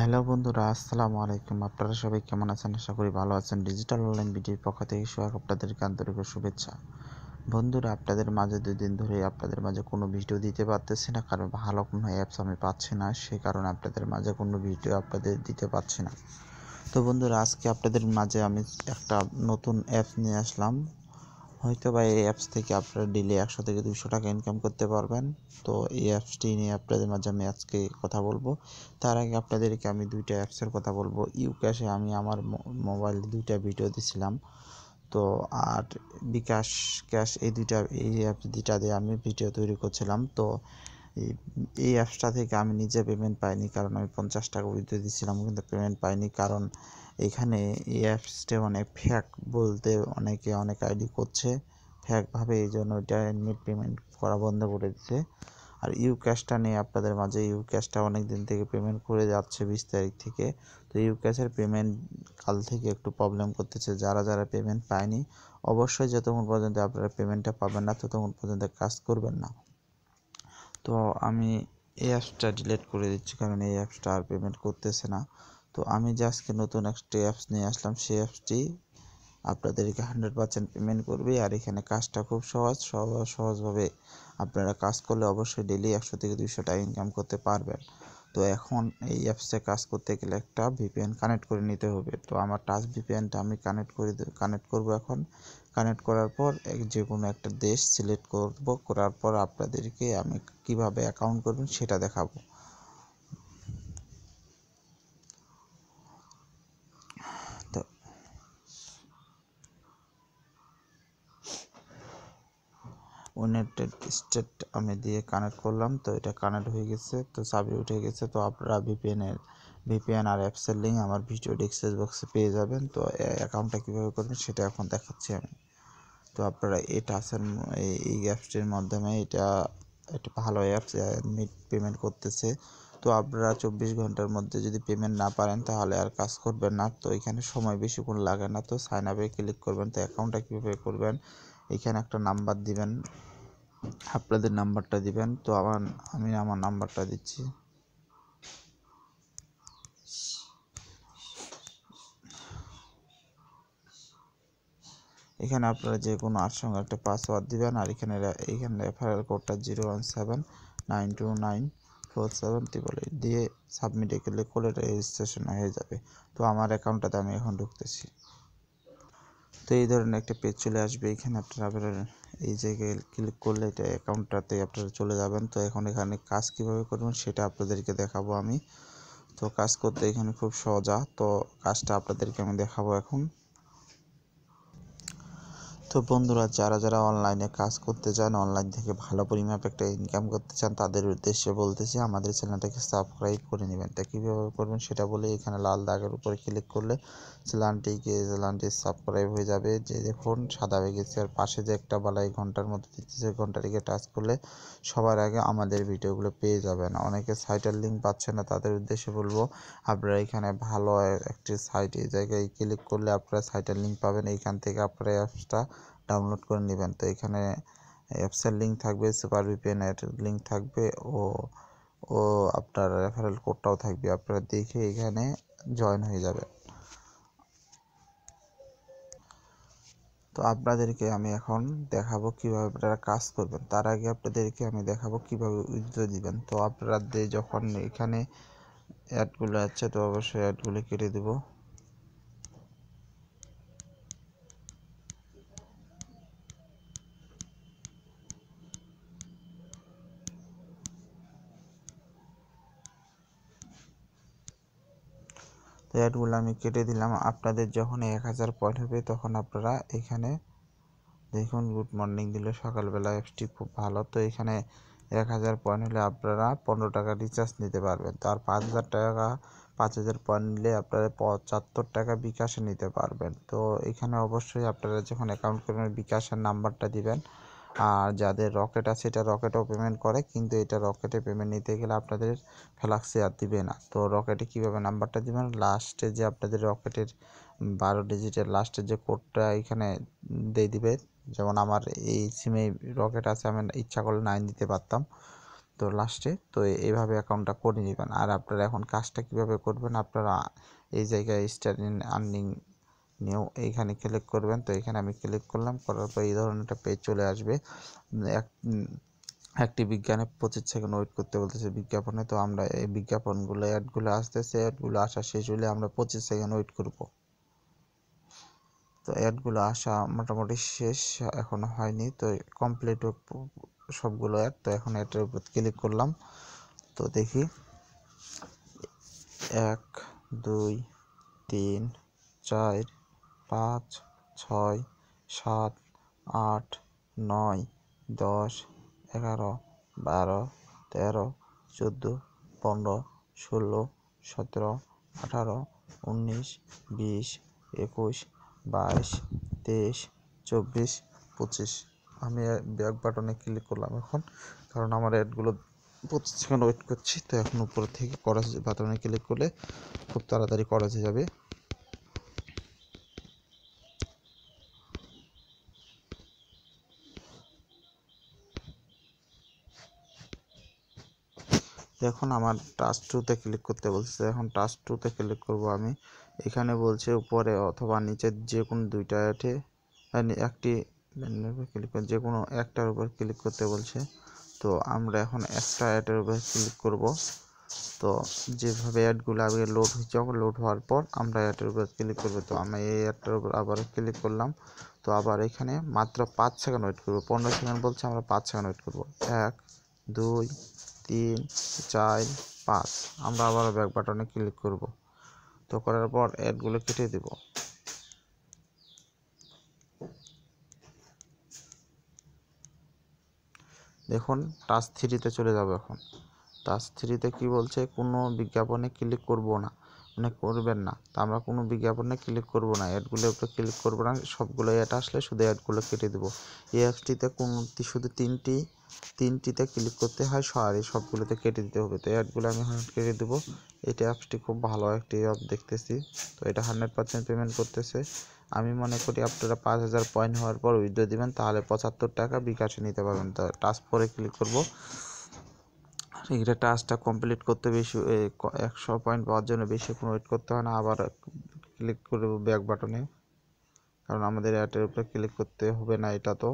hello বন্ধুরা আসসালামু আলাইকুম আপনারা সবাই কেমন আছেন আশা করি ভালো আছেন ডিজিটাল অনলাইন ভিডিওর পক্ষ থেকে সবাই আপনাদেরকে আন্তরিক শুভেচ্ছা বন্ধুরা আপনাদের মাঝে দুদিন ধরে আপনাদের মাঝে কোনো ভিডিও দিতে পারতেছি না কারণ ভালো কোনো অ্যাপস আমি পাচ্ছি না সে কারণে আপনাদের মাঝে কোনো ভিডিও আপনাদের দিতে পারছি না তো বন্ধুরা আজকে আপনাদের মাঝে আমি একটা নতুন অ্যাপ নিয়ে আসলাম হয়তো বা এই অ্যাপস থেকে আপনারা ডেলি একশো থেকে দুশো টাকা ইনকাম করতে পারবেন তো এই অ্যাপসটি নিয়ে আপনাদের মাঝে আমি আজকে কথা বলবো তার আগে আপনাদেরকে আমি দুইটা অ্যাপসের কথা বলবো ইউক্যাশে আমি আমার মোবাইল দুইটা ভিডিও দিছিলাম তো আর বিকাশ ক্যাশ এই দুইটা এই অ্যাপ দুইটা দিয়ে আমি ভিডিও তৈরি করছিলাম তো এই অ্যাপসটা থেকে আমি নিজে পেমেন্ট পাইনি কারণ আমি পঞ্চাশ টাকা উইথ দিয়েছিলাম কিন্তু পেমেন্ট পাইনি কারণ এখানে এই অ্যাপসটা অনেক ফ্যাক বলতে অনেকে অনেক আইডি করছে ফ্যাকভাবে এই জন্য এটা নেট পেমেন্ট করা বন্ধ করে দিতে আর ইউ ক্যাশটা নিয়ে আপনাদের মাঝে ইউ ক্যাশটা অনেক দিন থেকে পেমেন্ট করে যাচ্ছে বিশ তারিখ থেকে তো ইউ ক্যাশের পেমেন্ট কাল থেকে একটু প্রবলেম করতেছে যারা যারা পেমেন্ট পায়নি অবশ্যই যতক্ষণ পর্যন্ত আপনারা পেমেন্টটা পাবেন না ততক্ষণ পর্যন্ত কাজ করবেন না তো আমি এই অ্যাপসটা ডিলেট করে দিচ্ছি কারণ এই অ্যাপসটা আর পেমেন্ট করতেছে না তো আমি যে আজকে নতুন একটি অ্যাপস নিয়ে আসলাম সেই অ্যাপসটি আপনাদেরকে হান্ড্রেড পার্সেন্ট পেমেন্ট করবে আর এখানে কাজটা খুব সহজ সহজ সহজভাবে আপনারা কাজ করলে অবশ্যই ডেলি একশো থেকে দুইশো টাকা ইনকাম করতে পারবেন তো এখন এই অ্যাপসে কাজ করতে গেলে একটা ভিপিএন কানেক্ট করে নিতে হবে তো আমার টাচ ভিপিএনটা আমি কানেক্ট করে কানেক্ট করব এখন কানেক্ট করার পর এক যে কোনো একটা দেশ সিলেক্ট করব করার পর আপনাদেরকে আমি কিভাবে অ্যাকাউন্ট করবেন সেটা দেখাবো ইউনাইটেড স্টেট আমি দিয়ে কানেক্ট করলাম তো এটা কানেক্ট হয়ে গেছে তো সাবি উঠে গেছে তো আপনারা ভিপিএনের ভিপিএন আর অ্যাপসের লিঙ্ক আমার ভিডিও ডিসক্রিপশন বক্সে পেয়ে যাবেন তো অ্যাকাউন্টটা কীভাবে করবেন সেটা এখন দেখাচ্ছি আমি তো আপনারা এই টাচের এই অ্যাপসটির মাধ্যমে এটা একটা ভালো অ্যাপস মিট পেমেন্ট করতেছে তো আপনারা চব্বিশ ঘন্টার মধ্যে যদি পেমেন্ট না পারেন তাহলে আর কাজ করবেন না তো এখানে সময় বেশিক্ষণ লাগে না তো সাইন আপে ক্লিক করবেন তো অ্যাকাউন্টটা কীভাবে করবেন এখানে একটা নাম্বার দিবেন আপনাদের নাম্বারটা দিবেন তো আমার আমি আমার নাম্বারটা দিচ্ছি এখানে আপনারা যে কোনো আট সঙ্গে একটা পাসওয়ার্ড দিবেন আর এখানে এখানে রেফারেল কোডটা zero one seven nine two nine four seven triple eight দিয়ে সাবমিটে ক্লিক করলে রেজিস্ট্রেশন হয়ে যাবে তো আমার অ্যাকাউন্টটাতে আমি এখন ঢুকতেছি তো এই ধরনের একটা পেজ চলে আসবে এখানে আপনারা আপনার এই জায়গায় ক্লিক করলে এটা অ্যাকাউন্টটাতে আপনারা চলে যাবেন তো এখন এখানে কাজ কিভাবে করবেন সেটা আপনাদেরকে দেখাবো আমি তো কাজ করতে এখানে খুব সহজা তো কাজটা আপনাদেরকে আমি দেখাবো এখন তো বন্ধুরা যারা যারা অনলাইনে কাজ করতে চান অনলাইন থেকে ভালো পরিমাপ একটা ইনকাম করতে চান তাদের উদ্দেশ্যে বলতেছি আমাদের চ্যানেলটাকে সাবস্ক্রাইব করে নেবেন তা কীভাবে করবেন সেটা বলে এখানে লাল দাগের উপরে ক্লিক করলে চ্যানেলটিকে চ্যানেলটি সাবস্ক্রাইব হয়ে যাবে যে দেখুন সাদা হয়ে গেছে আর পাশে যে একটা বালাই ঘন্টার মধ্যে দিতেছে ঘন্টাটিকে টাচ করলে সবার আগে আমাদের ভিডিওগুলো পেয়ে যাবেন অনেকে সাইটের লিঙ্ক পাচ্ছে না তাদের উদ্দেশ্যে বলবো আপনারা এখানে ভালো একটি সাইট এই জায়গায় ক্লিক করলে আপনারা সাইটের লিঙ্ক পাবেন এইখান থেকে আপনারা অ্যাপসটা ডাউনলোড করে নেবেন তো এখানে অ্যাপসের লিঙ্ক থাকবে সুপার ভিপিএনের লিঙ্ক থাকবে ও ও আপনার রেফারেল কোডটাও থাকবে আপনারা দেখে এখানে জয়েন হয়ে যাবে তো আপনাদেরকে আমি এখন দেখাবো কিভাবে আপনারা কাজ করবেন তার আগে আপনাদেরকে আমি দেখাবো কিভাবে উইথড্র দিবেন তো আপনারা যখন এখানে অ্যাডগুলো আছে তো অবশ্যই অ্যাডগুলো কেটে দেবো অ্যাডগুলো আমি কেটে দিলাম আপনাদের যখন এক হাজার পয়েন্ট হবে তখন আপনারা এখানে দেখুন গুড মর্নিং দিলে সকালবেলা অ্যাপসটি খুব ভালো তো এখানে এক হাজার পয়েন্ট হলে আপনারা পনেরো টাকা রিচার্জ নিতে পারবেন তো আর পাঁচ হাজার টাকা পাঁচ হাজার পয়েন্ট নিলে আপনারা পঁচাত্তর টাকা বিকাশে নিতে পারবেন তো এখানে অবশ্যই আপনারা যখন অ্যাকাউন্ট করবেন বিকাশের নাম্বারটা দিবেন আর যাদের রকেট আছে এটা রকেটও পেমেন্ট করে কিন্তু এটা রকেটে পেমেন্ট নিতে গেলে আপনাদের ফ্লাক্সে আর দিবে না তো রকেটে কীভাবে নাম্বারটা দিবেন লাস্টে যে আপনাদের রকেটের বারো ডিজিটের লাস্টের যে কোডটা এখানে দিয়ে দিবে যেমন আমার এই সিমে রকেট আছে আমি ইচ্ছা করলে নাইন দিতে পারতাম তো লাস্টে তো এইভাবে অ্যাকাউন্টটা করে নেবেন আর আপনারা এখন কাজটা কিভাবে করবেন আপনারা এই জায়গায় স্টার আর্নিং নিয়েও এইখানে ক্লিক করবেন তো এখানে আমি ক্লিক করলাম করার পর এই ধরনের একটা পেজ চলে আসবে এক একটি বিজ্ঞানে পঁচিশ সেকেন্ড ওয়েট করতে বলতেছে বিজ্ঞাপনে তো আমরা এই বিজ্ঞাপনগুলো অ্যাডগুলো আসতেছে অ্যাডগুলো আসা শেষ হলে আমরা পঁচিশ সেকেন্ড ওয়েট করব তো অ্যাডগুলো আসা মোটামুটি শেষ এখনো হয়নি তো কমপ্লিট সবগুলো অ্যাড তো এখন অ্যাডের উপর ক্লিক করলাম তো দেখি এক দুই তিন চার পাঁচ ছয় সাত আট নয় দশ এগারো বারো তেরো চোদ্দো পনেরো ষোলো সতেরো আঠারো উনিশ বিশ একুশ বাইশ তেইশ চব্বিশ পঁচিশ আমি ব্যাক বাটনে ক্লিক করলাম এখন কারণ আমার অ্যাডগুলো পঁচিশ সেকেন্ড ওয়েট করছি তো এখন উপরের থেকে করা বাটনে ক্লিক করলে খুব তাড়াতাড়ি করা যাবে দেখুন আমার টাচ টুতে ক্লিক করতে বলছে এখন টাচ টুতে ক্লিক করব আমি এখানে বলছে উপরে অথবা নিচের যে কোনো দুইটা এটে মানে একটি ক্লিক যে কোনো একটার উপর ক্লিক করতে বলছে তো আমরা এখন একটা অ্যাডের উপর ক্লিক করব তো যেভাবে অ্যাডগুলো আগে লোড হয়েছে লোড হওয়ার পর আমরা অ্যাডের উপর ক্লিক করব তো আমি এই অ্যাডটার উপর আবার ক্লিক করলাম তো আবার এখানে মাত্র পাঁচ সেকেন্ড ওয়েট করবো পনেরো সেকেন্ড বলছে আমরা পাঁচ সেকেন্ড ওয়েট করবো এক দুই তিন চার পাঁচ আমরা আবার ব্যাক বাটনে ক্লিক করব তো করার পর অ্যাডগুলো কেটে দেব দেখুন টাচ থ্রিতে চলে যাবো এখন টাচ থ্রিতে কি বলছে কোনো বিজ্ঞাপনে ক্লিক করব না আপনি করবেন না তো আমরা কোনো বিজ্ঞাপনে ক্লিক করব না অ্যাডগুলো উপরে ক্লিক করব না সবগুলো অ্যাড আসলে শুধু অ্যাডগুলো কেটে দেবো এই অ্যাপসটিতে কোন শুধু তিনটি তিনটিতে ক্লিক করতে হয় সরি সবগুলোতে কেটে দিতে হবে তো অ্যাডগুলো আমি হান্ড্রেড কেটে দেবো এটা অ্যাপসটি খুব ভালো একটি অ্যাপ দেখতেছি তো এটা হান্ড্রেড পার্সেন্ট পেমেন্ট করতেছে আমি মনে করি আপনারা পাঁচ হাজার পয়েন্ট হওয়ার পর উইথড্র দিবেন তাহলে পঁচাত্তর টাকা বিকাশে নিতে পারবেন তো টাস্ক পরে ক্লিক করব এটা টাস্কটা কমপ্লিট করতে বেশি একশো পয়েন্ট পাওয়ার জন্য কোনো ওয়েট করতে হয় না আবার ক্লিক করে ব্যাক বাটনে কারণ আমাদের অ্যাটের উপরে ক্লিক করতে হবে না এটা তো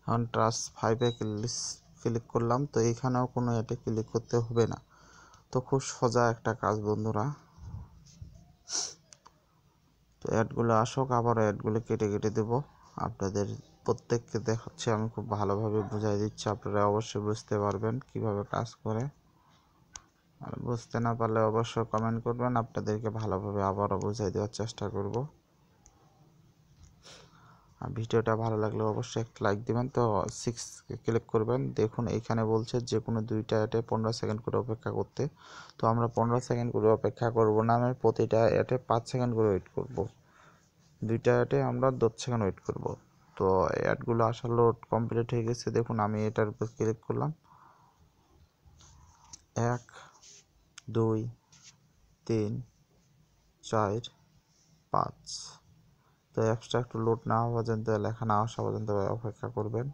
এখন ট্রাস ফাইভে ক্লিক করলাম তো এখানেও কোনো অ্যাটে ক্লিক করতে হবে না তো খুব সোজা একটা কাজ বন্ধুরা তো অ্যাডগুলো আসুক আবার অ্যাডগুলো কেটে কেটে দেব আপনাদের প্রত্যেককে দেখাচ্ছি আমি খুব ভালোভাবে বুঝাই দিচ্ছি আপনারা অবশ্যই বুঝতে পারবেন কিভাবে কাজ করে আর বুঝতে না পারলে অবশ্যই কমেন্ট করবেন আপনাদেরকে ভালোভাবে আবারও বুঝাই দেওয়ার চেষ্টা করব ভিডিওটা ভালো লাগলে অবশ্যই একটা লাইক দেবেন তো সিক্স ক্লিক করবেন দেখুন এখানে বলছে যে কোনো দুইটা অ্যাটে পনেরো সেকেন্ড করে অপেক্ষা করতে তো আমরা পনেরো সেকেন্ড করে অপেক্ষা করব না আমি প্রতিটা অ্যাটে পাঁচ সেকেন্ড করে ওয়েট করব দুইটা অ্যাটে আমরা দশ সেকেন্ড ওয়েট করব তো অ্যাডগুলো আসার লোড কমপ্লিট হয়ে গেছে দেখুন আমি এটার উপর ক্লিক করলাম এক দুই তিন চার পাঁচ তো অ্যাপসটা একটু লোড না হওয়া পর্যন্ত লেখা না আসা পর্যন্ত অপেক্ষা করবেন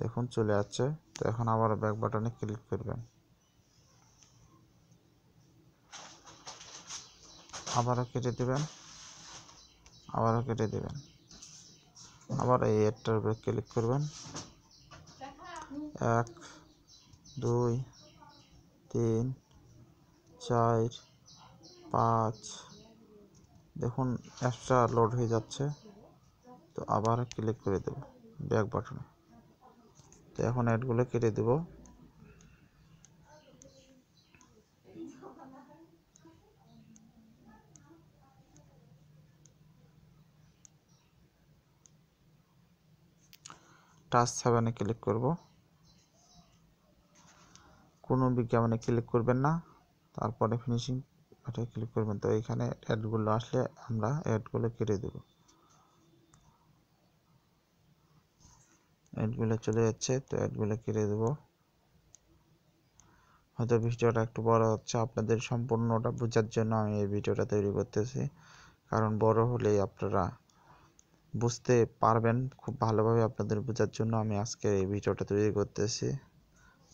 দেখুন চলে আসছে তো এখন আবার ব্যাক বাটনে ক্লিক করবেন আবারও কেটে দেবেন আবারও কেটে দেবেন আবার এই এডটার উপরে ক্লিক করবেন এক দুই তিন চার পাঁচ দেখুন অ্যাপসটা লোড হয়ে যাচ্ছে তো আবার ক্লিক করে দেব ব্যাক বাটন তো এখন অ্যাডগুলো কেটে দেব টাচ সেভেনে ক্লিক করব কোনো বিজ্ঞাপনে ক্লিক করবেন না তারপরে ফিনিশিং এটা ক্লিক করবেন তো এখানে অ্যাডগুলো আসলে আমরা অ্যাডগুলো কেটে দেব অ্যাডগুলো চলে যাচ্ছে তো অ্যাডগুলো কেটে দেব হয়তো ভিডিওটা একটু বড় হচ্ছে আপনাদের সম্পূর্ণটা বোঝার জন্য আমি এই ভিডিওটা তৈরি করতেছি কারণ বড় হলেই আপনারা বুঝতে পারবেন খুব ভালোভাবে আপনাদের বোঝার জন্য আমি আজকে এই ভিডিওটা তৈরি করতেছি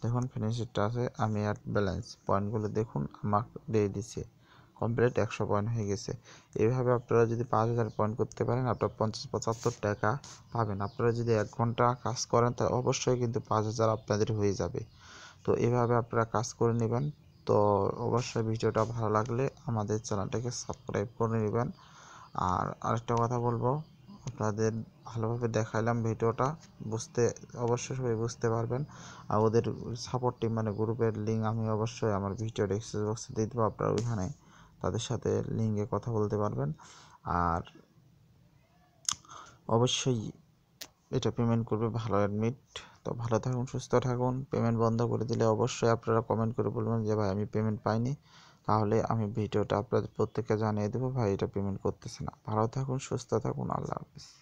দেখুন ফিনিশিংটা আছে আমি অ্যাড ব্যালেন্স পয়েন্টগুলো দেখুন আমাকে দিয়ে দিছে কমপ্লিট একশো পয়েন্ট হয়ে গেছে এইভাবে আপনারা যদি পাঁচ হাজার পয়েন্ট করতে পারেন আপনার পঞ্চাশ পঁচাত্তর টাকা পাবেন আপনারা যদি এক ঘন্টা কাজ করেন তাহলে অবশ্যই কিন্তু পাঁচ হাজার আপনাদের হয়ে যাবে তো এভাবে আপনারা কাজ করে নেবেন তো অবশ্যই ভিডিওটা ভালো লাগলে আমাদের চ্যানেলটাকে সাবস্ক্রাইব করে নেবেন আর আরেকটা কথা বলবো আপনাদের ভালোভাবে দেখাইলাম ভিডিওটা বুঝতে অবশ্যই সবাই বুঝতে পারবেন আর ওদের সাপোর্ট টিম মানে গ্রুপের লিঙ্ক আমি অবশ্যই আমার ভিডিও ডিসক্রিপশন বক্সে দিয়ে দেবো আপনারা ওইখানে তাদের সাথে লিঙ্গে কথা বলতে পারবেন আর অবশ্যই এটা পেমেন্ট করবে ভালো অ্যাডমিট তো ভালো থাকুন সুস্থ থাকুন পেমেন্ট বন্ধ করে দিলে অবশ্যই আপনারা কমেন্ট করে বলবেন যে ভাই আমি পেমেন্ট পাইনি তাহলে আমি ভিডিওটা আপনাদের প্রত্যেককে জানিয়ে দেবো ভাই এটা পেমেন্ট করতেছে না ভালো থাকুন সুস্থ থাকুন আল্লাহ হাফিজ